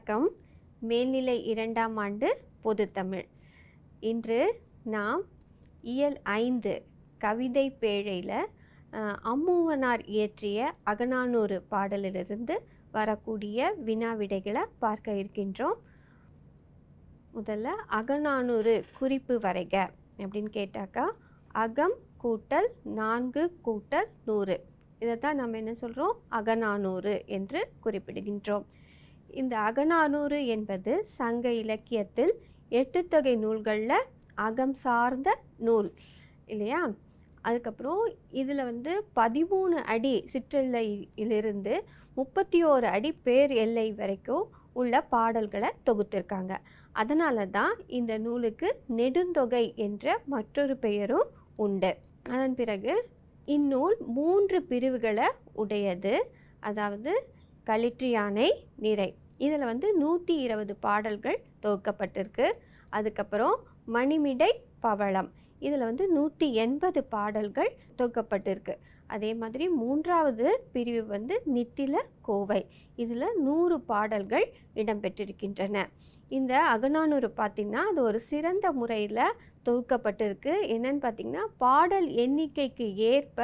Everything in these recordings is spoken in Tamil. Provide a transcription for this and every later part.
வணக்கம் மேல்நிலை இரண்டாம் ஆண்டு பொதுத்தமிழ் இன்று நாம் இயல் ஐந்து கவிதை பேழையில் அம்மூவனார் இயற்றிய அகநானூறு பாடலிலிருந்து வரக்கூடிய வினா விடைகளை பார்க்க இருக்கின்றோம் முதல்ல அகநானூறு குறிப்பு வரைக அப்படின்னு கேட்டாக்கா அகம் கூட்டல் நான்கு கூட்டல் நூறு இதை தான் நம்ம என்ன சொல்கிறோம் அகநானூறு என்று குறிப்பிடுகின்றோம் இந்த அகநானூறு என்பது சங்க இலக்கியத்தில் எட்டு தொகை நூல்களில் அகம் சார்ந்த நூல் இல்லையா அதுக்கப்புறம் இதில் வந்து பதிமூணு அடி சிற்றெல்லையிலிருந்து முப்பத்தி ஓரு அடி பேர் எல்லை வரைக்கும் உள்ள பாடல்களை தொகுத்திருக்காங்க அதனால தான் இந்த நூலுக்கு நெடுந்தொகை என்ற மற்றொரு பெயரும் உண்டு அதன் பிறகு இந்நூல் மூன்று பிரிவுகளை உடையது அதாவது களிற்றியானை நிறை இதில் வந்து நூற்றி இருபது பாடல்கள் தொகுக்கப்பட்டிருக்கு அதுக்கப்புறம் மணிமிடை பவளம் இதில் வந்து நூற்றி எண்பது பாடல்கள் தொகுக்கப்பட்டிருக்கு அதே மாதிரி மூன்றாவது பிரிவு வந்து நித்தில கோவை இதில் நூறு பாடல்கள் இடம்பெற்றிருக்கின்றன இந்த அகநானூறு பார்த்திங்கன்னா அது ஒரு சிறந்த முறையில் தொகுக்கப்பட்டிருக்கு என்னன்னு பார்த்திங்கன்னா பாடல் எண்ணிக்கைக்கு ஏற்ப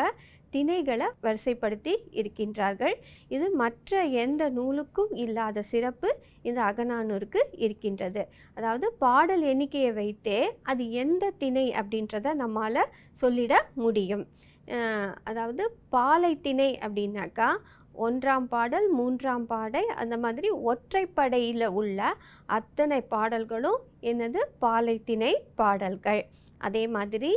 திணைகளை வரிசைப்படுத்தி இருக்கின்றார்கள் இது மற்ற எந்த நூலுக்கும் இல்லாத சிறப்பு இந்த அகநானூருக்கு இருக்கின்றது அதாவது பாடல் எண்ணிக்கையை வைத்தே அது எந்த திணை அப்படின்றத நம்மால் சொல்லிட முடியும் அதாவது பாலை திணை அப்படின்னாக்கா ஒன்றாம் பாடல் மூன்றாம் பாடை அந்த மாதிரி ஒற்றைப்படையில் உள்ள அத்தனை பாடல்களும் என்னது பாலைத்திணை பாடல்கள் அதே மாதிரி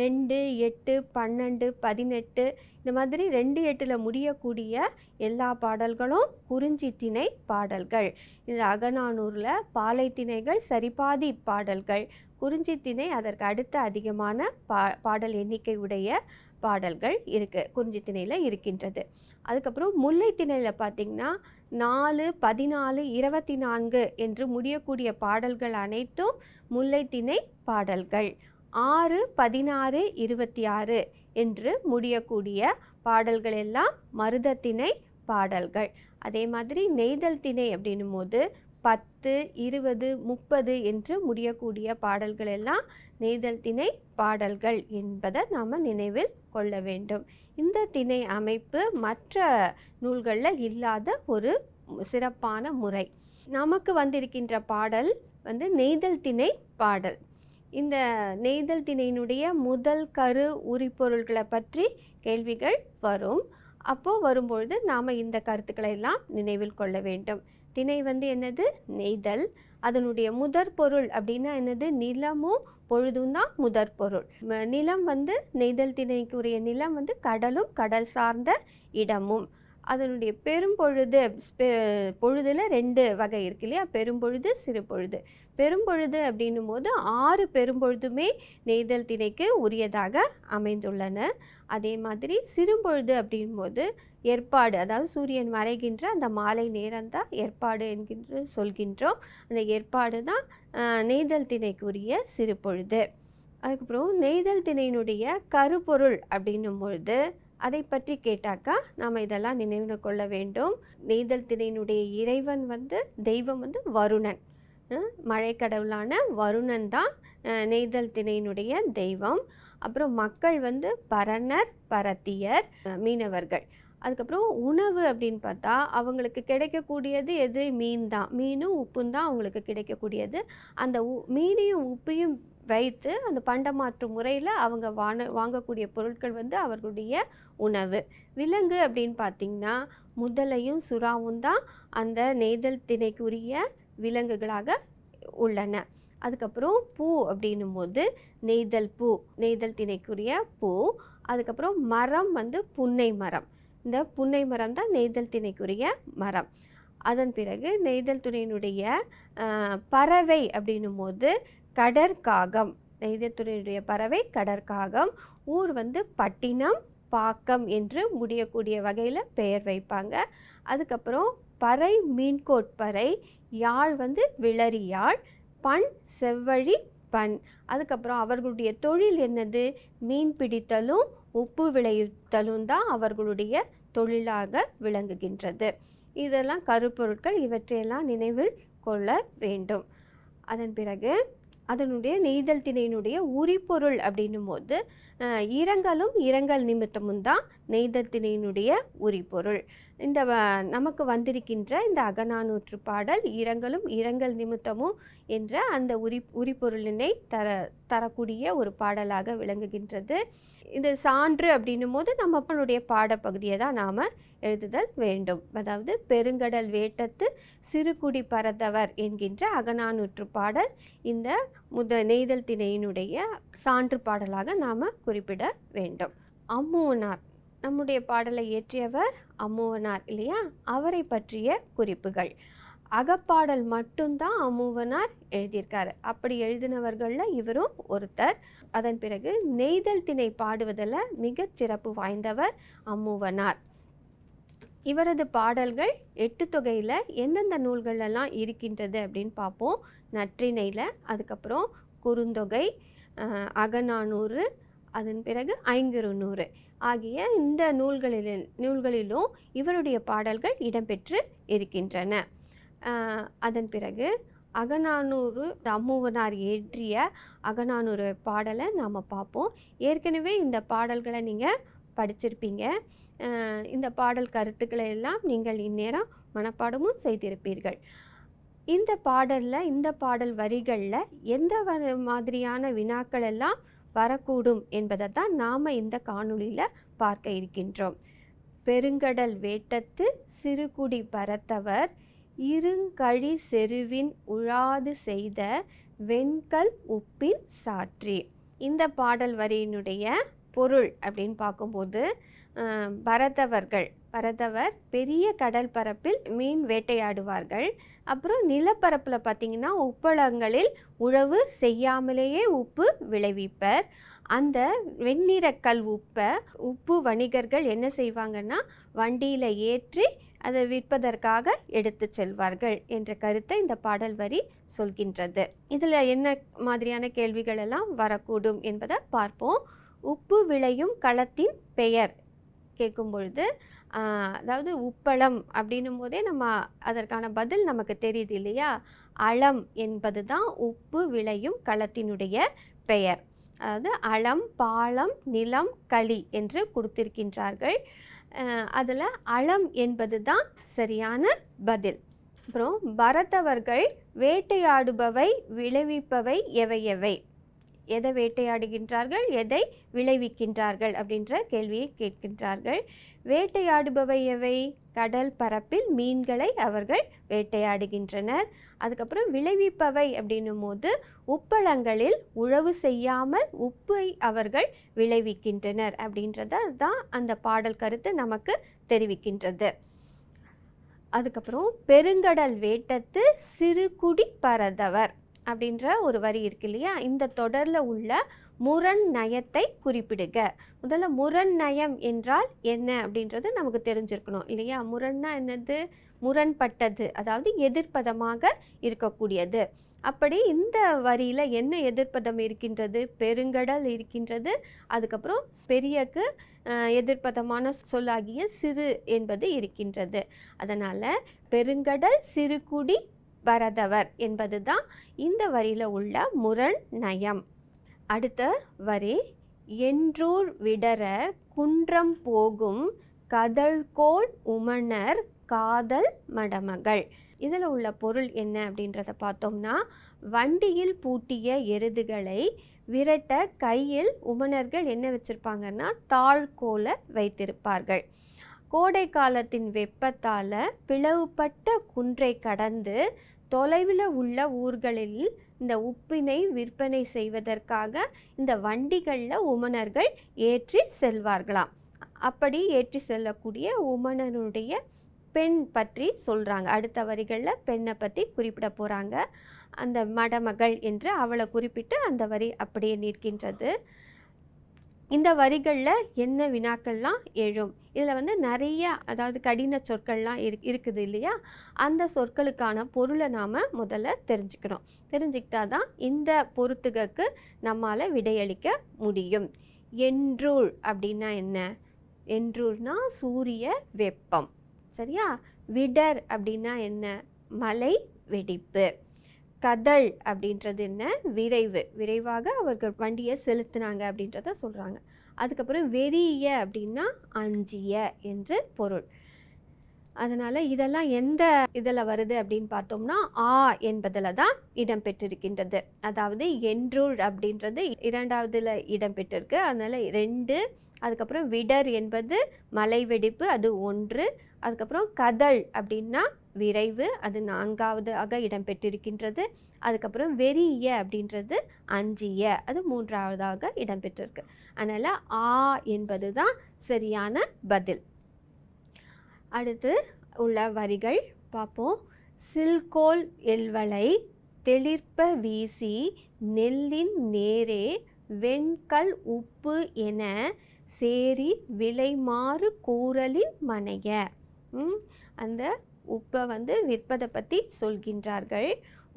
ரெண்டு எட்டு பன்னெண்டு பதினெட்டு இந்த மாதிரி ரெண்டு எட்டில் முடியக்கூடிய எல்லா பாடல்களும் குறிஞ்சி திணை பாடல்கள் இந்த அகநானூரில் பாலை திணைகள் சரிபாதி பாடல்கள் குறிஞ்சி திணை அதற்கு அடுத்த அதிகமான பா பாடல் எண்ணிக்கை உடைய பாடல்கள் இருக்குது குறிஞ்சி திணையில் இருக்கின்றது அதுக்கப்புறம் முல்லை திணையில் பார்த்திங்கன்னா நாலு பதினாலு இருபத்தி நான்கு என்று முடியக்கூடிய பாடல்கள் அனைத்தும் முல்லை திணை பாடல்கள் ஆறு பதினாறு இருபத்தி ஆறு என்று முடியக்கூடிய பாடல்கள் எல்லாம் மருதத்திணை பாடல்கள் அதே மாதிரி நெய்தல் திணை அப்படின்னும் போது பத்து இருபது முப்பது என்று முடியக்கூடிய பாடல்கள் எல்லாம் நெய்தல் திணை பாடல்கள் என்பதை நாம் நினைவில் கொள்ள வேண்டும் இந்த திணை அமைப்பு மற்ற நூல்களில் இல்லாத ஒரு சிறப்பான முறை நமக்கு வந்திருக்கின்ற பாடல் வந்து நெய்தல் திணை பாடல் இந்த நெய்தல் திணையினுடைய முதல் கரு உரிப்பொருள்களை பற்றி கேள்விகள் வரும் அப்போது வரும்பொழுது நாம் இந்த கருத்துக்களை எல்லாம் நினைவில் கொள்ள வேண்டும் திணை வந்து என்னது நெய்தல் அதனுடைய முதற் பொருள் அப்படின்னா என்னது நிலமும் பொழுதும் தான் முதற் பொருள் நிலம் வந்து நெய்தல் திணைக்குரிய நிலம் வந்து கடலும் கடல் சார்ந்த இடமும் அதனுடைய பெரும்பொழுது பொழுதில் ரெண்டு வகை இருக்கு இல்லையா பெரும்பொழுது சிறு பொழுது பெரும்பொழுது அப்படின்னும் போது ஆறு பெரும்பொழுதுமே நெய்தல் திணைக்கு உரியதாக அமைந்துள்ளன அதே மாதிரி சிறும்பொழுது போது ஏற்பாடு அதாவது சூரியன் மறைகின்ற அந்த மாலை நேரம் தான் ஏற்பாடு என்கின்ற சொல்கின்றோம் அந்த ஏற்பாடு தான் நெய்தல் திணைக்குரிய சிறு பொழுது அதுக்கப்புறம் நெய்தல் திணையினுடைய கருப்பொருள் அப்படின்னும் பொழுது அதை பற்றி கேட்டாக்கா நாம் இதெல்லாம் நினைவு கொள்ள வேண்டும் நெய்தல் திணையினுடைய இறைவன் வந்து தெய்வம் வந்து வருணன் மழை கடவுளான வருணன் தான் நெய்தல் திணையினுடைய தெய்வம் அப்புறம் மக்கள் வந்து பரணர் பரத்தியர் மீனவர்கள் அதுக்கப்புறம் உணவு அப்படின்னு பார்த்தா அவங்களுக்கு கிடைக்கக்கூடியது எது மீன் தான் மீனும் உப்பும் தான் அவங்களுக்கு கிடைக்கக்கூடியது அந்த மீனையும் உப்பையும் வைத்து அந்த பண்டமாற்று முறையில் அவங்க வாண வாங்கக்கூடிய பொருட்கள் வந்து அவர்களுடைய உணவு விலங்கு அப்படின்னு பார்த்திங்கன்னா முதலையும் சுறாவும் தான் அந்த நெய்தல் திணைக்குரிய விலங்குகளாக உள்ளன அதுக்கப்புறம் பூ அப்படின்னும் போது நெய்தல் பூ நெய்தல் திணைக்குரிய பூ அதுக்கப்புறம் மரம் வந்து புன்னை மரம் இந்த புன்னை மரம் தான் நெய்தல் திணைக்குரிய மரம் அதன் பிறகு நெய்தல் துணையினுடைய பறவை அப்படின்னும் போது கடற்காகம் நைதியத்துறையுடைய பறவை கடற்காகம் ஊர் வந்து பட்டினம் பாக்கம் என்று முடியக்கூடிய வகையில் பெயர் வைப்பாங்க அதுக்கப்புறம் பறை மீன்கோட்பறை யாழ் வந்து விளரி யாழ் பண் செவ்வழி பண் அதுக்கப்புறம் அவர்களுடைய தொழில் என்னது மீன் பிடித்தலும் உப்பு விளைவித்தலும் தான் அவர்களுடைய தொழிலாக விளங்குகின்றது இதெல்லாம் கருப்பொருட்கள் இவற்றையெல்லாம் நினைவில் கொள்ள வேண்டும் அதன் பிறகு அதனுடைய நெய்தல் திணையினுடைய உரிப்பொருள் அப்படின்னும் போது இரங்கலும் இரங்கல் நிமித்தமும் தான் நெய்தத்தினுடைய உரிபொருள் இந்த நமக்கு வந்திருக்கின்ற இந்த அகநானூற்று பாடல் இரங்கலும் இரங்கல் நிமித்தமும் என்ற அந்த உரி உரிபொருளினை தர தரக்கூடிய ஒரு பாடலாக விளங்குகின்றது இந்த சான்று அப்படின்னும் போது நம்மளுடைய பாடப்பகுதியை தான் நாம் எழுதுதல் வேண்டும் அதாவது பெருங்கடல் வேட்டத்து சிறுகுடி பறந்தவர் என்கின்ற அகநானூற்று பாடல் இந்த முத நெய்தல் திணையினுடைய சான்று பாடலாக நாம் குறிப்பிட வேண்டும் அம்மூனார் நம்முடைய பாடலை இயற்றியவர் அம்மூவனார் இல்லையா அவரை பற்றிய குறிப்புகள் அகப்பாடல் மட்டும்தான் அம்மூவனார் எழுதியிருக்காரு அப்படி எழுதினவர்களில் இவரும் ஒருத்தர் அதன் பிறகு நெய்தல் திணை பாடுவதில் மிகச் சிறப்பு வாய்ந்தவர் அம்மூவனார் இவரது பாடல்கள் எட்டு தொகையில் எந்தெந்த நூல்களெல்லாம் இருக்கின்றது அப்படின்னு பார்ப்போம் நற்றிணையில் அதுக்கப்புறம் குறுந்தொகை அகநானூறு அதன் பிறகு ஐங்குறுநூறு ஆகிய இந்த நூல்களில் நூல்களிலும் இவருடைய பாடல்கள் இடம்பெற்று இருக்கின்றன அதன் பிறகு அகநானூறு தம்முவனார் ஏற்றிய அகநானூறு பாடலை நாம் பார்ப்போம் ஏற்கனவே இந்த பாடல்களை நீங்கள் படிச்சிருப்பீங்க இந்த பாடல் கருத்துக்களை எல்லாம் நீங்கள் இந்நேரம் மனப்பாடமும் செய்திருப்பீர்கள் இந்த பாடலில் இந்த பாடல் வரிகளில் எந்த மாதிரியான வினாக்கள் எல்லாம் வரக்கூடும் என்பதை தான் நாம் இந்த காணொளியில் பார்க்க இருக்கின்றோம் பெருங்கடல் வேட்டத்து சிறுகுடி பரத்தவர் இருங்கழி செருவின் உழாது செய்த வெண்கல் உப்பின் சாற்றி இந்த பாடல் வரியினுடைய பொருள் அப்படின்னு பார்க்கும்போது பரதவர்கள் பரதவர் பெரிய கடல் பரப்பில் மீன் வேட்டையாடுவார்கள் அப்புறம் நிலப்பரப்பில் பார்த்திங்கன்னா உப்பளங்களில் உழவு செய்யாமலேயே உப்பு விளைவிப்பர் அந்த வெண்ணிறக்கல் கல் உப்பை உப்பு வணிகர்கள் என்ன செய்வாங்கன்னா வண்டியில் ஏற்றி அதை விற்பதற்காக எடுத்து செல்வார்கள் என்ற கருத்தை இந்த பாடல் வரி சொல்கின்றது இதில் என்ன மாதிரியான கேள்விகள் எல்லாம் வரக்கூடும் என்பதை பார்ப்போம் உப்பு விளையும் களத்தின் பெயர் கேட்கும் பொழுது அதாவது உப்பளம் அப்படின்னும் போதே நம்ம அதற்கான பதில் நமக்கு தெரியுது இல்லையா அளம் என்பது தான் உப்பு விளையும் களத்தினுடைய பெயர் அதாவது அளம் பாலம் நிலம் களி என்று கொடுத்திருக்கின்றார்கள் அதில் அளம் என்பது தான் சரியான பதில் அப்புறம் பரதவர்கள் வேட்டையாடுபவை விளைவிப்பவை எவை எவை எதை வேட்டையாடுகின்றார்கள் எதை விளைவிக்கின்றார்கள் அப்படின்ற கேள்வியை கேட்கின்றார்கள் வேட்டையாடுபவை எவை கடல் பரப்பில் மீன்களை அவர்கள் வேட்டையாடுகின்றனர் அதுக்கப்புறம் விளைவிப்பவை அப்படின்னும் போது உப்பளங்களில் உழவு செய்யாமல் உப்பை அவர்கள் விளைவிக்கின்றனர் அப்படின்றத தான் அந்த பாடல் கருத்து நமக்கு தெரிவிக்கின்றது அதுக்கப்புறம் பெருங்கடல் வேட்டத்து சிறுகுடி பரதவர் அப்படின்ற ஒரு வரி இருக்கு இல்லையா இந்த தொடரில் உள்ள முரண் நயத்தை குறிப்பிடுக முதல்ல முரண் நயம் என்றால் என்ன அப்படின்றது நமக்கு தெரிஞ்சிருக்கணும் இல்லையா முரண்னா என்னது முரண்பட்டது அதாவது எதிர்ப்பதமாக இருக்கக்கூடியது அப்படி இந்த வரியில் என்ன எதிர்ப்பதம் இருக்கின்றது பெருங்கடல் இருக்கின்றது அதுக்கப்புறம் பெரியக்கு எதிர்ப்பதமான சொல்லாகிய சிறு என்பது இருக்கின்றது அதனால் பெருங்கடல் சிறுகுடி பரதவர் என்பது தான் இந்த வரியில் உள்ள முரண் நயம் அடுத்த வரி என்றூர் விடர குன்றம் போகும் கதழ்கோள் உமணர் காதல் மடமகள் இதில் உள்ள பொருள் என்ன அப்படின்றத பார்த்தோம்னா வண்டியில் பூட்டிய எருதுகளை விரட்ட கையில் உமணர்கள் என்ன வச்சுருப்பாங்கன்னா தாழ்கோலை வைத்திருப்பார்கள் கோடை காலத்தின் வெப்பத்தால் பிளவுபட்ட குன்றை கடந்து தொலைவில் உள்ள ஊர்களில் இந்த உப்பினை விற்பனை செய்வதற்காக இந்த வண்டிகளில் உமனர்கள் ஏற்றி செல்வார்களாம் அப்படி ஏற்றி செல்லக்கூடிய உமனருடைய பெண் பற்றி சொல்கிறாங்க அடுத்த வரிகளில் பெண்ணை பற்றி குறிப்பிட போகிறாங்க அந்த மடமகள் என்று அவளை குறிப்பிட்டு அந்த வரி அப்படியே நிற்கின்றது இந்த வரிகளில் என்ன வினாக்கள்லாம் எழும் இதில் வந்து நிறைய அதாவது கடின சொற்கள்லாம் இரு இருக்குது இல்லையா அந்த சொற்களுக்கான பொருளை நாம் முதல்ல தெரிஞ்சுக்கணும் தெரிஞ்சுக்கிட்டா தான் இந்த பொருத்துகக்கு நம்மால் விடையளிக்க முடியும் என்றூள் அப்படின்னா என்ன என்றூர்னா சூரிய வெப்பம் சரியா விடர் அப்படின்னா என்ன மலை வெடிப்பு கதழ் அப்படின்றது என்ன விரைவு விரைவாக அவர்கள் வண்டியை செலுத்தினாங்க அப்படின்றத சொல்கிறாங்க அதுக்கப்புறம் வெறிய அப்படின்னா அஞ்சிய என்று பொருள் அதனால் இதெல்லாம் எந்த இதில் வருது அப்படின்னு பார்த்தோம்னா ஆ என்பதில் தான் இடம்பெற்றிருக்கின்றது அதாவது என்றுள் அப்படின்றது இரண்டாவதில் இடம்பெற்றிருக்கு அதனால் ரெண்டு அதுக்கப்புறம் விடர் என்பது மலை வெடிப்பு அது ஒன்று அதுக்கப்புறம் கதழ் அப்படின்னா விரைவு அது நான்காவது ஆக இடம்பெற்றிருக்கின்றது அதுக்கப்புறம் வெறிய அப்படின்றது அஞ்சிய அது மூன்றாவதாக இடம்பெற்றிருக்கு அதனால் ஆ என்பது தான் சரியான பதில் அடுத்து உள்ள வரிகள் பார்ப்போம் சில்கோல் எல்வலை தெளிர்ப்ப வீசி நெல்லின் நேரே வெண்கல் உப்பு என சேரி விலைமாறு கூறலின் மனைய அந்த உப்பை வந்து விற்பதை பற்றி சொல்கின்றார்கள்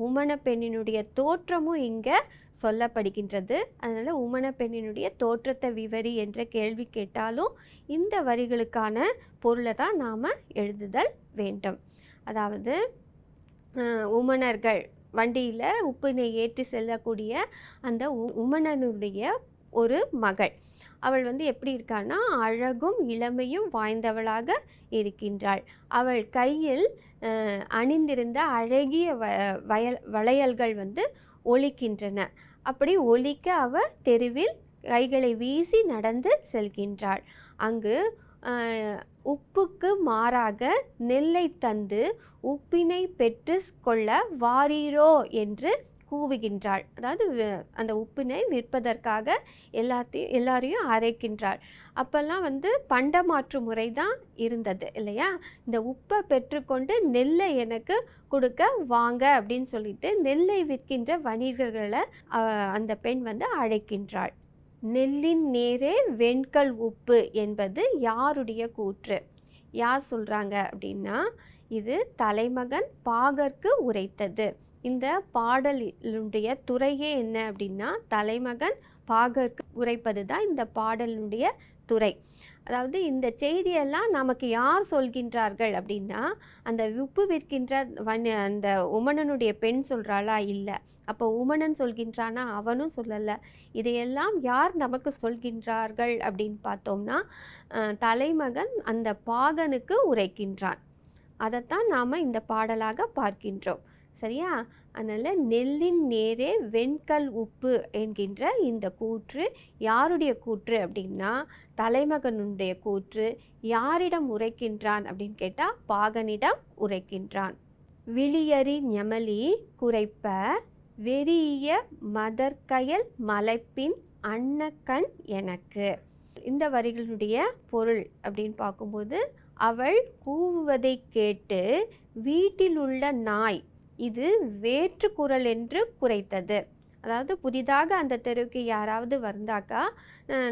உமன பெண்ணினுடைய தோற்றமும் இங்கே சொல்லப்படுகின்றது அதனால் உமன பெண்ணினுடைய தோற்றத்தை விவரி என்ற கேள்வி கேட்டாலும் இந்த வரிகளுக்கான பொருளை தான் நாம் எழுதுதல் வேண்டும் அதாவது உமனர்கள் வண்டியில் உப்பினை ஏற்றி செல்லக்கூடிய அந்த உமனனுடைய ஒரு மகள் அவள் வந்து எப்படி இருக்கான்னா அழகும் இளமையும் வாய்ந்தவளாக இருக்கின்றாள் அவள் கையில் அணிந்திருந்த அழகிய வ வயல் வளையல்கள் வந்து ஒழிக்கின்றன அப்படி ஒலிக்க அவ தெருவில் கைகளை வீசி நடந்து செல்கின்றாள் அங்கு உப்புக்கு மாறாக நெல்லை தந்து உப்பினை பெற்று கொள்ள வாரீரோ என்று கூவுகின்றாள் அதாவது அந்த உப்பினை விற்பதற்காக எல்லாத்தையும் எல்லாரையும் அரைக்கின்றாள் அப்போல்லாம் வந்து பண்டமாற்று முறை தான் இருந்தது இல்லையா இந்த உப்பை பெற்றுக்கொண்டு நெல்லை எனக்கு கொடுக்க வாங்க அப்படின்னு சொல்லிட்டு நெல்லை விற்கின்ற வணிகர்களை அந்த பெண் வந்து அழைக்கின்றாள் நெல்லின் நேரே வெண்கல் உப்பு என்பது யாருடைய கூற்று யார் சொல்கிறாங்க அப்படின்னா இது தலைமகன் பாகர்க்கு உரைத்தது இந்த பாடலினுடைய துறையே என்ன அப்படின்னா தலைமகன் பாகர்க்கு உரைப்பது தான் இந்த பாடலினுடைய துறை அதாவது இந்த செய்தியெல்லாம் நமக்கு யார் சொல்கின்றார்கள் அப்படின்னா அந்த உப்பு விற்கின்ற வன் அந்த உமனனுடைய பெண் சொல்கிறாளா இல்லை அப்போ உமனன் சொல்கின்றானா அவனும் சொல்லலை இதையெல்லாம் யார் நமக்கு சொல்கின்றார்கள் அப்படின்னு பார்த்தோம்னா தலைமகன் அந்த பாகனுக்கு உரைக்கின்றான் அதைத்தான் நாம் இந்த பாடலாக பார்க்கின்றோம் சரியா அதனால் நெல்லின் நேரே வெண்கல் உப்பு என்கின்ற இந்த கூற்று யாருடைய கூற்று அப்படின்னா தலைமகனுடைய கூற்று யாரிடம் உரைக்கின்றான் அப்படின்னு கேட்டால் பாகனிடம் உரைக்கின்றான் விழியறி ஞமலி குறைப்ப வெறிய மதற்கயல் மலைப்பின் அன்னக்கண் எனக்கு இந்த வரிகளுடைய பொருள் அப்படின்னு பார்க்கும்போது அவள் கூவுவதை கேட்டு வீட்டில் உள்ள நாய் இது வேற்று குரல் என்று குறைத்தது அதாவது புதிதாக அந்த தெருவுக்கு யாராவது வந்தாக்கா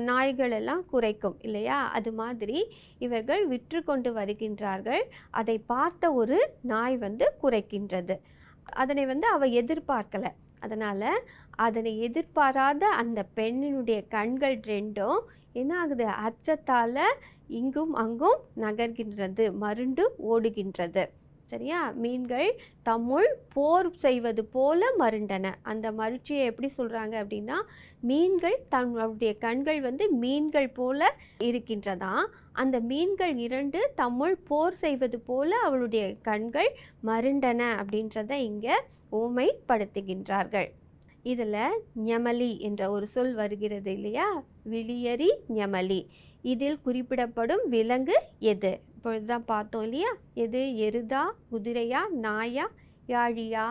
நாய்கள் எல்லாம் குறைக்கும் இல்லையா அது மாதிரி இவர்கள் விற்று கொண்டு வருகின்றார்கள் அதை பார்த்த ஒரு நாய் வந்து குறைக்கின்றது அதனை வந்து அவ எதிர்பார்க்கலை அதனால் அதனை எதிர்பாராத அந்த பெண்ணினுடைய கண்கள் ரெண்டும் என்ன ஆகுது அச்சத்தால் இங்கும் அங்கும் நகர்கின்றது மருண்டு ஓடுகின்றது சரியா மீன்கள் தம்முள் போர் செய்வது போல மருண்டன அந்த மருட்சியை எப்படி சொல்கிறாங்க அப்படின்னா மீன்கள் தன்னுடைய கண்கள் வந்து மீன்கள் போல இருக்கின்றதாம் அந்த மீன்கள் இரண்டு தம்முள் போர் செய்வது போல அவளுடைய கண்கள் மருண்டன அப்படின்றத இங்கே ஓமைப்படுத்துகின்றார்கள் இதில் ஞமலி என்ற ஒரு சொல் வருகிறது இல்லையா விளியரி ஞமலி இதில் குறிப்பிடப்படும் விலங்கு எது இப்பொழுது தான் பார்த்தோம் இல்லையா எது எருதா குதிரையா நாயா யாழியா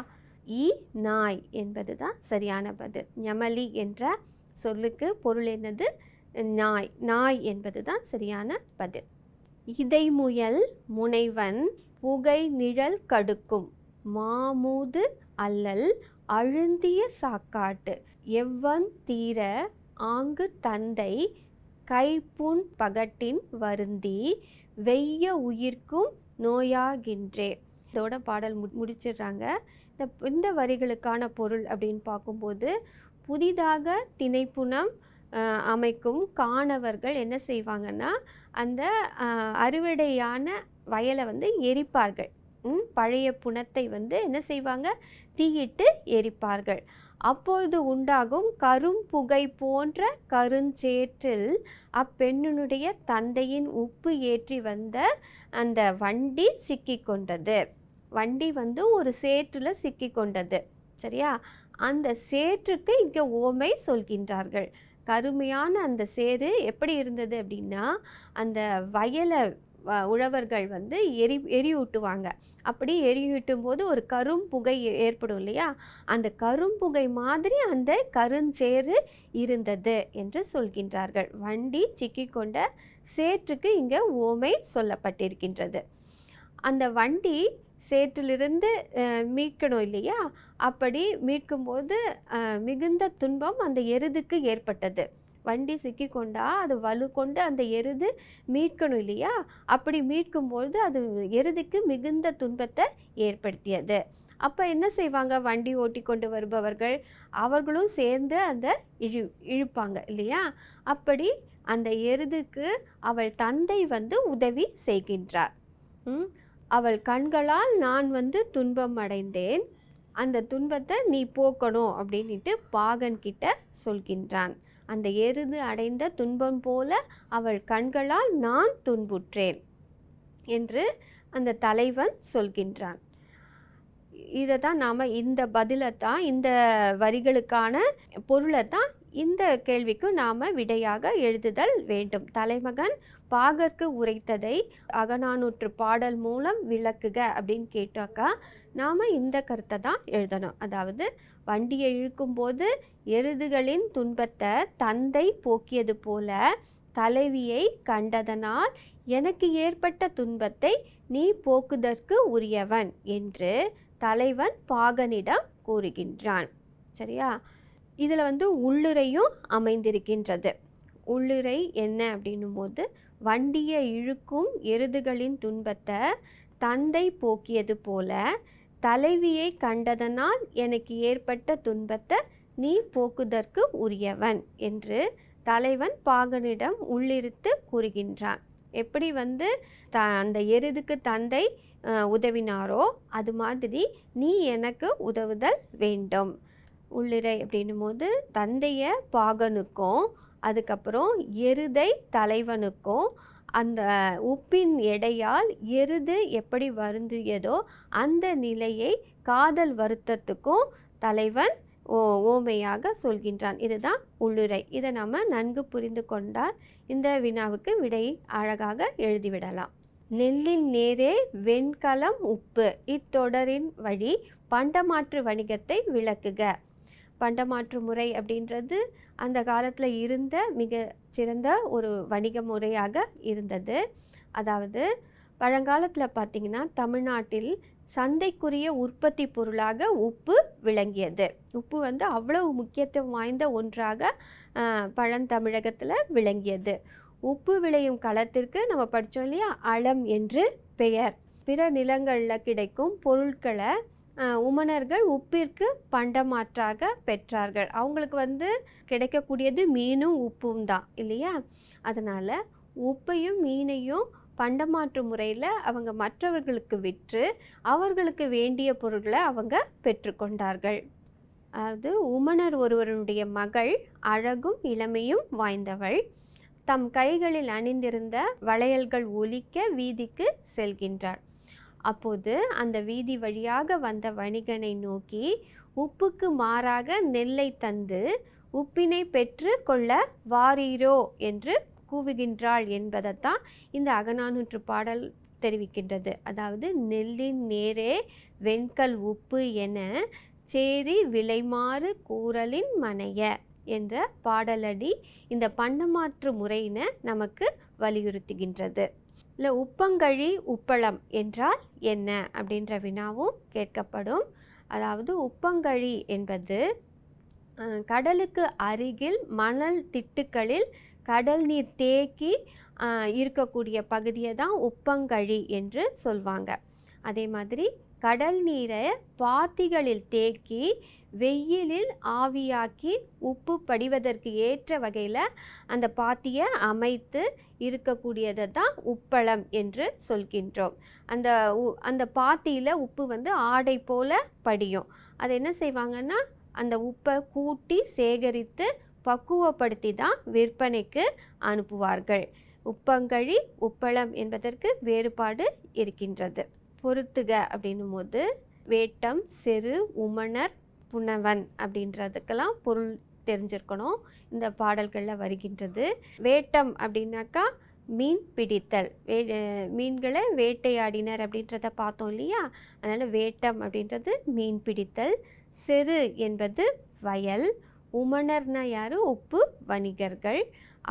ஈ நாய் என்பது தான் சரியான பதில் ஞமலி என்ற சொல்லுக்கு பொருள் என்னது நாய் நாய் என்பது தான் சரியான பதில் முயல் முனைவன் புகை நிழல் கடுக்கும் மாமூது அல்லல் அழுந்திய சாக்காட்டு எவ்வன் தீர ஆங்கு தந்தை கைப்புண் பகட்டின் வருந்தி வெய்ய உயிர்க்கும் நோயாகின்றே இதோட பாடல் மு முடிச்சிடுறாங்க இந்த இந்த வரிகளுக்கான பொருள் அப்படின்னு பார்க்கும்போது புதிதாக திணைப்புணம் அமைக்கும் காணவர்கள் என்ன செய்வாங்கன்னா அந்த அறுவடையான வயலை வந்து எரிப்பார்கள் பழைய புணத்தை வந்து என்ன செய்வாங்க தீயிட்டு எரிப்பார்கள் அப்பொழுது உண்டாகும் கரும்புகை போன்ற கருஞ்சேற்றில் அப்பெண்ணினுடைய தந்தையின் உப்பு ஏற்றி வந்த அந்த வண்டி சிக்கி கொண்டது வண்டி வந்து ஒரு சேற்றில் சிக்கி கொண்டது சரியா அந்த சேற்றுக்கு இங்கே ஓமை சொல்கின்றார்கள் கருமையான அந்த சேறு எப்படி இருந்தது அப்படின்னா அந்த வயலை உழவர்கள் வந்து எரி எரியூட்டுவாங்க ஊட்டுவாங்க அப்படி எரியூட்டும் போது ஒரு கரும்புகை ஏற்படும் இல்லையா அந்த கரும்புகை மாதிரி அந்த கருஞ்சேறு இருந்தது என்று சொல்கின்றார்கள் வண்டி சிக்கி கொண்ட சேற்றுக்கு இங்கே ஓமை சொல்லப்பட்டிருக்கின்றது அந்த வண்டி சேற்றிலிருந்து மீட்கணும் இல்லையா அப்படி மீட்கும்போது மிகுந்த துன்பம் அந்த எருதுக்கு ஏற்பட்டது வண்டி சிக்கி கொண்டா அது வலு கொண்டு அந்த எருது மீட்கணும் இல்லையா அப்படி மீட்கும்போது அது எருதுக்கு மிகுந்த துன்பத்தை ஏற்படுத்தியது அப்போ என்ன செய்வாங்க வண்டி ஓட்டி கொண்டு வருபவர்கள் அவர்களும் சேர்ந்து அந்த இழு இழுப்பாங்க இல்லையா அப்படி அந்த எருதுக்கு அவள் தந்தை வந்து உதவி செய்கின்றார் அவள் கண்களால் நான் வந்து துன்பம் அடைந்தேன் அந்த துன்பத்தை நீ போக்கணும் அப்படின்ட்டு பாகன்கிட்ட சொல்கின்றான் அந்த எருது அடைந்த துன்பம் போல அவள் கண்களால் நான் துன்புற்றேன் என்று அந்த தலைவன் சொல்கின்றான் இதை தான் நாம் இந்த பதிலை தான் இந்த வரிகளுக்கான பொருளை தான் இந்த கேள்விக்கும் நாம் விடையாக எழுதுதல் வேண்டும் தலைமகன் பாகற்கு உரைத்ததை அகநானூற்று பாடல் மூலம் விளக்குக அப்படின்னு கேட்டாக்கா நாம் இந்த கருத்தை தான் எழுதணும் அதாவது வண்டியை இழுக்கும்போது எருதுகளின் துன்பத்தை தந்தை போக்கியது போல தலைவியை கண்டதனால் எனக்கு ஏற்பட்ட துன்பத்தை நீ போக்குதற்கு உரியவன் என்று தலைவன் பாகனிடம் கூறுகின்றான் சரியா இதில் வந்து உள்ளுரையும் அமைந்திருக்கின்றது உள்ளுரை என்ன அப்படின்னும் போது வண்டியை இழுக்கும் எருதுகளின் துன்பத்தை தந்தை போக்கியது போல தலைவியை கண்டதனால் எனக்கு ஏற்பட்ட துன்பத்தை நீ போக்குதற்கு உரியவன் என்று தலைவன் பாகனிடம் உள்ளிருத்து கூறுகின்றான் எப்படி வந்து த அந்த எருதுக்கு தந்தை உதவினாரோ அது மாதிரி நீ எனக்கு உதவுதல் வேண்டும் உள்ளிரை அப்படின்னும் போது தந்தைய பாகனுக்கும் அதுக்கப்புறம் எருதை தலைவனுக்கும் அந்த உப்பின் எடையால் எருது எப்படி வருந்தியதோ அந்த நிலையை காதல் வருத்தத்துக்கும் தலைவன் ஓ ஓமையாக சொல்கின்றான் இதுதான் உள்ளுரை இதை நாம் நன்கு புரிந்து கொண்டால் இந்த வினாவுக்கு விடையை அழகாக எழுதிவிடலாம் நெல்லின் நேரே வெண்கலம் உப்பு இத்தொடரின் வழி பண்டமாற்று வணிகத்தை விளக்குக பண்டமாற்று முறை அப்படின்றது அந்த காலத்தில் இருந்த மிக சிறந்த ஒரு வணிக முறையாக இருந்தது அதாவது பழங்காலத்தில் பார்த்திங்கன்னா தமிழ்நாட்டில் சந்தைக்குரிய உற்பத்தி பொருளாக உப்பு விளங்கியது உப்பு வந்து அவ்வளவு முக்கியத்துவம் வாய்ந்த ஒன்றாக பழந்தமிழகத்தில் விளங்கியது உப்பு விளையும் களத்திற்கு நம்ம படித்தோம் இல்லையா அளம் என்று பெயர் பிற நிலங்களில் கிடைக்கும் பொருட்களை உமனர்கள் உப்பிற்கு பண்டமாற்றாக பெற்றார்கள் அவங்களுக்கு வந்து கிடைக்கக்கூடியது மீனும் உப்பும் தான் இல்லையா அதனால் உப்பையும் மீனையும் பண்டமாற்று முறையில் அவங்க மற்றவர்களுக்கு விற்று அவர்களுக்கு வேண்டிய பொருட்களை அவங்க பெற்றுக்கொண்டார்கள் அதாவது உமனர் ஒருவருடைய மகள் அழகும் இளமையும் வாய்ந்தவள் தம் கைகளில் அணிந்திருந்த வளையல்கள் ஒலிக்க வீதிக்கு செல்கின்றாள் அப்போது அந்த வீதி வழியாக வந்த வணிகனை நோக்கி உப்புக்கு மாறாக நெல்லை தந்து உப்பினை பெற்று கொள்ள வாரீரோ என்று கூவுகின்றாள் என்பதைத்தான் இந்த அகநானூற்று பாடல் தெரிவிக்கின்றது அதாவது நெல்லின் நேரே வெண்கல் உப்பு என சேரி விலைமாறு கூறலின் மனைய என்ற பாடலடி இந்த பண்டமாற்று முறையினை நமக்கு வலியுறுத்துகின்றது இல்லை உப்பங்கழி உப்பளம் என்றால் என்ன அப்படின்ற வினாவும் கேட்கப்படும் அதாவது உப்பங்கழி என்பது கடலுக்கு அருகில் மணல் திட்டுக்களில் கடல் நீர் தேக்கி இருக்கக்கூடிய பகுதியை தான் உப்பங்கழி என்று சொல்வாங்க அதே மாதிரி கடல் நீரை பாத்திகளில் தேக்கி வெயிலில் ஆவியாக்கி உப்பு படிவதற்கு ஏற்ற வகையில் அந்த பாத்தியை அமைத்து இருக்கக்கூடியதை தான் உப்பளம் என்று சொல்கின்றோம் அந்த அந்த பாத்தியில் உப்பு வந்து ஆடை போல படியும் அதை என்ன செய்வாங்கன்னா அந்த உப்பை கூட்டி சேகரித்து பக்குவப்படுத்தி தான் விற்பனைக்கு அனுப்புவார்கள் உப்பங்கழி உப்பளம் என்பதற்கு வேறுபாடு இருக்கின்றது பொருத்துக அப்படின்னும் போது வேட்டம் செரு உமணர் புனவன் அப்படின்றதுக்கெல்லாம் பொருள் தெரிஞ்சிருக்கணும் இந்த பாடல்களில் வருகின்றது வேட்டம் அப்படின்னாக்கா மீன் பிடித்தல் வே மீன்களை வேட்டையாடினர் அப்படின்றத பார்த்தோம் இல்லையா அதனால் வேட்டம் அப்படின்றது மீன் பிடித்தல் செரு என்பது வயல் உமனர்னா யார் உப்பு வணிகர்கள்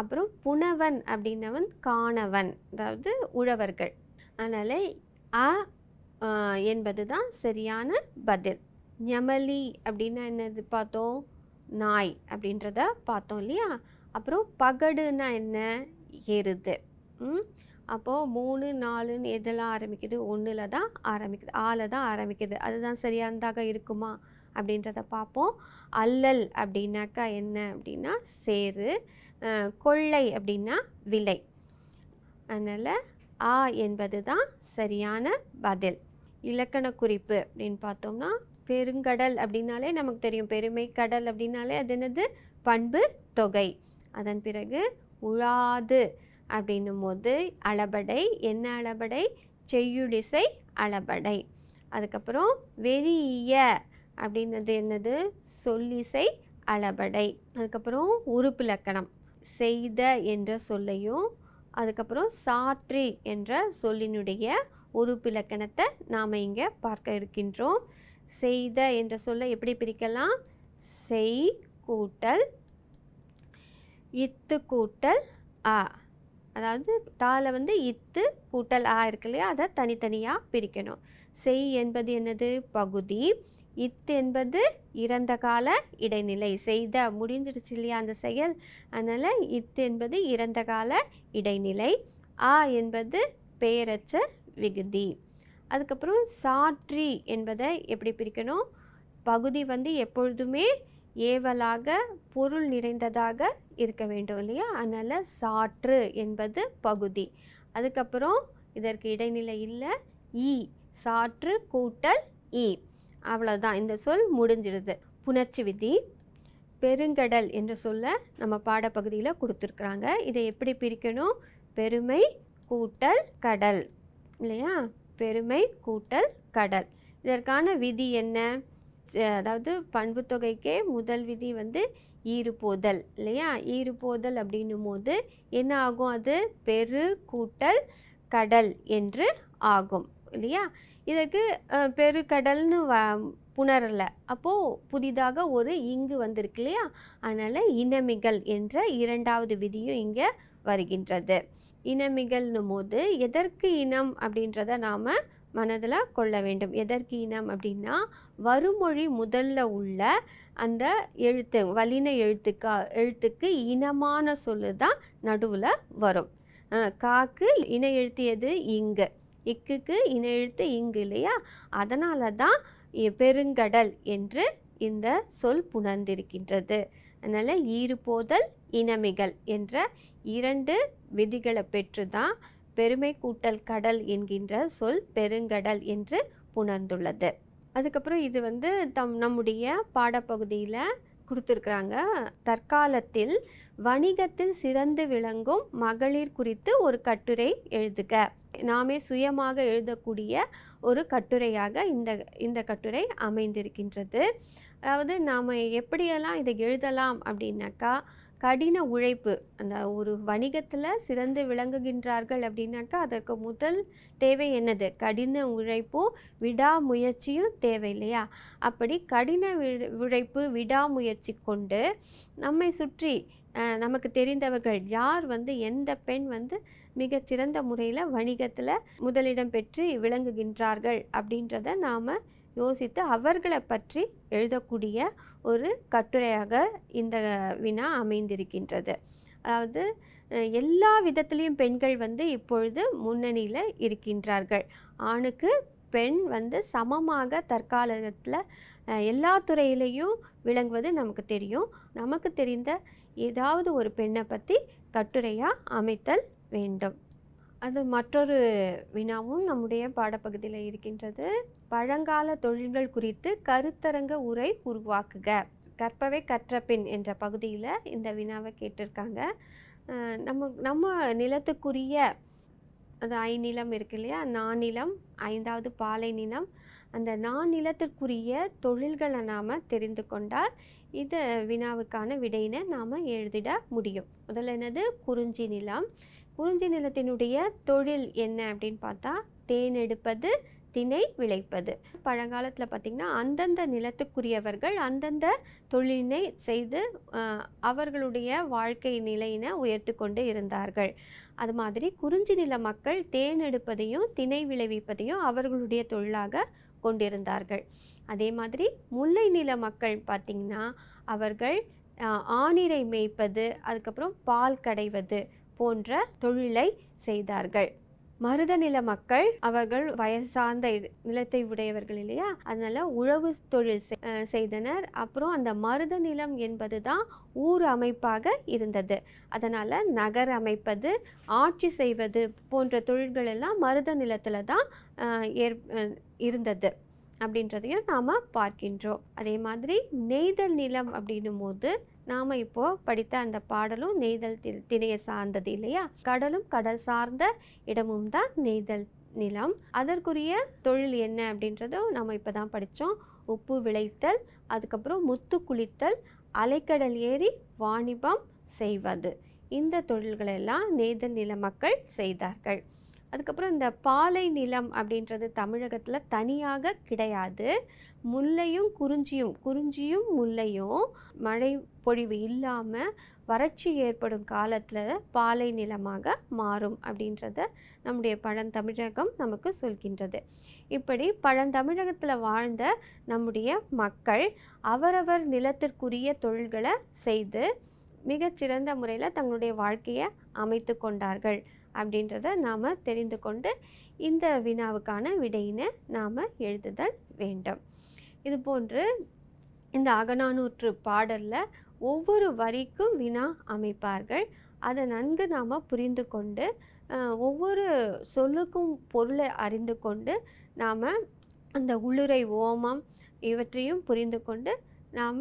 அப்புறம் புனவன் அப்படின்னவன் காணவன் அதாவது உழவர்கள் அதனால் அ என்பது தான் சரியான பதில் ஞமலி அப்படின்னா என்னது பார்த்தோம் நாய் அப்படின்றத பார்த்தோம் இல்லையா அப்புறம் பகடுனா என்ன எருது அப்போது மூணு நாலுன்னு எதெல்லாம் ஆரம்பிக்குது ஒன்றில் தான் ஆரம்பிக்குது ஆளை தான் ஆரம்பிக்குது அதுதான் சரியானதாக இருக்குமா அப்படின்றத பார்ப்போம் அல்லல் அப்படின்னாக்கா என்ன அப்படின்னா சேரு கொள்ளை அப்படின்னா விலை அதனால் ஆ என்பது தான் சரியான பதில் இலக்கண குறிப்பு அப்படின்னு பார்த்தோம்னா பெருங்கடல் அப்படின்னாலே நமக்கு தெரியும் பெருமை கடல் அப்படின்னாலே அது என்னது பண்பு தொகை அதன் பிறகு உழாது அப்படின்னும் போது அளபடை என்ன அளபடை செய்யுடிசை அளபடை அதுக்கப்புறம் வெறிய அப்படின்னது என்னது சொல்லிசை அளபடை அதுக்கப்புறம் உறுப்பிலக்கணம் செய்த என்ற சொல்லையும் அதுக்கப்புறம் சாற்றி என்ற சொல்லினுடைய உறுப்பிலக்கணத்தை நாம் இங்கே பார்க்க இருக்கின்றோம் செய்த என்ற சொல்லை எப்படி பிரிக்கலாம் செய் கூட்டல் இத்து கூட்டல் ஆ அதாவது தாளை வந்து இத்து கூட்டல் ஆ இருக்கு இல்லையா அதை தனித்தனியாக பிரிக்கணும் செய் என்பது என்னது பகுதி இத் என்பது இறந்த கால இடைநிலை செய்த முடிஞ்சிடுச்சு இல்லையா அந்த செயல் அதனால் இத் என்பது இறந்த கால இடைநிலை ஆ என்பது பெயரச்ச விகுதி அதுக்கப்புறம் சாற்றி என்பதை எப்படி பிரிக்கணும் பகுதி வந்து எப்பொழுதுமே ஏவலாக பொருள் நிறைந்ததாக இருக்க வேண்டும் இல்லையா அதனால் சாற்று என்பது பகுதி அதுக்கப்புறம் இதற்கு இடைநிலை இல்லை ஈ சாற்று கூட்டல் ஈ அவ்வளோதான் இந்த சொல் முடிஞ்சிடுது புணர்ச்சி விதி பெருங்கடல் என்ற சொல்ல நம்ம பாடப்பகுதியில் கொடுத்துருக்குறாங்க இதை எப்படி பிரிக்கணும் பெருமை கூட்டல் கடல் இல்லையா பெருமை கூட்டல் கடல் இதற்கான விதி என்ன அதாவது பண்பு தொகைக்கே முதல் விதி வந்து ஈறுபோதல் இல்லையா ஈறுபோதல் அப்படின்னும் போது என்ன ஆகும் அது பெரு கூட்டல் கடல் என்று ஆகும் இல்லையா இதற்கு பெருக்கடல்னு வ புணரல அப்போது புதிதாக ஒரு இங்கு வந்திருக்கு இல்லையா அதனால் இனமிகள் என்ற இரண்டாவது விதியும் இங்கே வருகின்றது இனமிகள்னும் போது எதற்கு இனம் அப்படின்றத நாம் மனதில் கொள்ள வேண்டும் எதற்கு இனம் அப்படின்னா வருமொழி முதல்ல உள்ள அந்த எழுத்து வலின எழுத்துக்கா எழுத்துக்கு இனமான சொல்லு தான் நடுவில் வரும் காக்கு இன எழுத்தியது இங்கு இக்குக்கு இன எழுத்து இங்கு இல்லையா அதனால தான் பெருங்கடல் என்று இந்த சொல் புணர்ந்திருக்கின்றது அதனால் ஈறுபோதல் இனமிகள் என்ற இரண்டு விதிகளை பெற்று தான் பெருமை கூட்டல் கடல் என்கின்ற சொல் பெருங்கடல் என்று புணர்ந்துள்ளது அதுக்கப்புறம் இது வந்து தம் நம்முடைய பாடப்பகுதியில் கொடுத்துருக்குறாங்க தற்காலத்தில் வணிகத்தில் சிறந்து விளங்கும் மகளிர் குறித்து ஒரு கட்டுரை எழுதுக நாமே சுயமாக எழுதக்கூடிய ஒரு கட்டுரையாக இந்த இந்த கட்டுரை அமைந்திருக்கின்றது அதாவது நாம் எப்படியெல்லாம் இதை எழுதலாம் அப்படின்னாக்கா கடின உழைப்பு அந்த ஒரு வணிகத்தில் சிறந்து விளங்குகின்றார்கள் அப்படின்னாக்கா அதற்கு முதல் தேவை என்னது கடின உழைப்பும் விடாமுயற்சியும் தேவை இல்லையா அப்படி கடின உழைப்பு விடாமுயற்சி கொண்டு நம்மை சுற்றி நமக்கு தெரிந்தவர்கள் யார் வந்து எந்த பெண் வந்து மிகச்சிறந்த முறையில் வணிகத்தில் முதலிடம் பெற்று விளங்குகின்றார்கள் அப்படின்றத நாம் யோசித்து அவர்களை பற்றி எழுதக்கூடிய ஒரு கட்டுரையாக இந்த வினா அமைந்திருக்கின்றது அதாவது எல்லா விதத்துலேயும் பெண்கள் வந்து இப்பொழுது முன்னணியில் இருக்கின்றார்கள் ஆணுக்கு பெண் வந்து சமமாக தற்காலத்தில் எல்லா துறையிலையும் விளங்குவது நமக்கு தெரியும் நமக்கு தெரிந்த ஏதாவது ஒரு பெண்ணை பற்றி கட்டுரையாக அமைத்தல் வேண்டும் அது மற்றொரு வினாவும் நம்முடைய பாடப்பகுதியில் இருக்கின்றது பழங்கால தொழில்கள் குறித்து கருத்தரங்க உரை உருவாக்குக கற்பவை கற்றப்பின் என்ற பகுதியில் இந்த வினாவை கேட்டிருக்காங்க நம்ம நம்ம நிலத்துக்குரிய அது ஐநிலம் இருக்கு இல்லையா நாநிலம் ஐந்தாவது பாலை நிலம் அந்த நாநிலத்திற்குரிய தொழில்களை நாம் தெரிந்து கொண்டால் இதை வினாவுக்கான விடையினை நாம் எழுதிட முடியும் முதல்ல என்னது குறிஞ்சி நிலம் குறிஞ்சி நிலத்தினுடைய தொழில் என்ன அப்படின்னு பார்த்தா தேன் எடுப்பது தினை விளைப்பது பழங்காலத்தில் பார்த்திங்கன்னா அந்தந்த நிலத்துக்குரியவர்கள் அந்தந்த தொழிலினை செய்து அவர்களுடைய வாழ்க்கை நிலையினை உயர்த்து கொண்டு இருந்தார்கள் அது மாதிரி குறிஞ்சி நில மக்கள் தேன் எடுப்பதையும் திணை விளைவிப்பதையும் அவர்களுடைய தொழிலாக கொண்டிருந்தார்கள் அதே மாதிரி முல்லை நில மக்கள் பார்த்திங்கன்னா அவர்கள் ஆணிரை மேய்ப்பது அதுக்கப்புறம் பால் கடைவது போன்ற தொழிலை செய்தார்கள் மருத நில மக்கள் அவர்கள் வயசார்ந்த நிலத்தை உடையவர்கள் இல்லையா அதனால உழவு தொழில் செய்தனர் அப்புறம் அந்த மருத நிலம் என்பது தான் ஊர் அமைப்பாக இருந்தது அதனால் நகர் அமைப்பது ஆட்சி செய்வது போன்ற தொழில்கள் எல்லாம் மருத நிலத்தில் தான் ஏற் இருந்தது அப்படின்றதையும் நாம் பார்க்கின்றோம் அதே மாதிரி நெய்தல் நிலம் அப்படின்னும் போது நாம் இப்போது படித்த அந்த பாடலும் நெய்தல் தி திணையை சார்ந்தது இல்லையா கடலும் கடல் சார்ந்த இடமும் தான் நெய்தல் நிலம் அதற்குரிய தொழில் என்ன அப்படின்றதும் நம்ம இப்போ தான் படித்தோம் உப்பு விளைத்தல் அதுக்கப்புறம் முத்து குளித்தல் அலைக்கடல் ஏறி வாணிபம் செய்வது இந்த தொழில்களெல்லாம் நெய்தல் நில மக்கள் செய்தார்கள் அதுக்கப்புறம் இந்த பாலை நிலம் அப்படின்றது தமிழகத்தில் தனியாக கிடையாது முல்லையும் குறிஞ்சியும் குறிஞ்சியும் முல்லையும் மழை பொழிவு இல்லாமல் வறட்சி ஏற்படும் காலத்தில் பாலை நிலமாக மாறும் அப்படின்றத நம்முடைய பழந்தமிழகம் நமக்கு சொல்கின்றது இப்படி பழந்தமிழகத்தில் வாழ்ந்த நம்முடைய மக்கள் அவரவர் நிலத்திற்குரிய தொழில்களை செய்து மிகச்சிறந்த முறையில் தங்களுடைய வாழ்க்கையை அமைத்து கொண்டார்கள் அப்படின்றத நாம் தெரிந்து கொண்டு இந்த வினாவுக்கான விடையினை நாம் எழுதுதல் வேண்டும் இது போன்று இந்த அகநானூற்று பாடலில் ஒவ்வொரு வரிக்கும் வினா அமைப்பார்கள் அதை நன்கு நாம் புரிந்து கொண்டு ஒவ்வொரு சொல்லுக்கும் பொருளை அறிந்து கொண்டு நாம் அந்த உள்ளுரை ஓமம் இவற்றையும் புரிந்து கொண்டு நாம்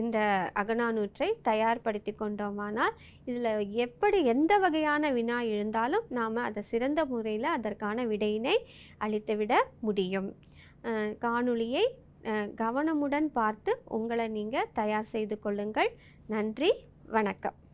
இந்த அகநானூற்றை தயார்படுத்தி கொண்டோமானால் இதில் எப்படி எந்த வகையான வினா இருந்தாலும் நாம் அதை சிறந்த முறையில் அதற்கான விடையினை அளித்துவிட முடியும் காணொளியை கவனமுடன் பார்த்து உங்களை நீங்கள் தயார் செய்து கொள்ளுங்கள் நன்றி வணக்கம்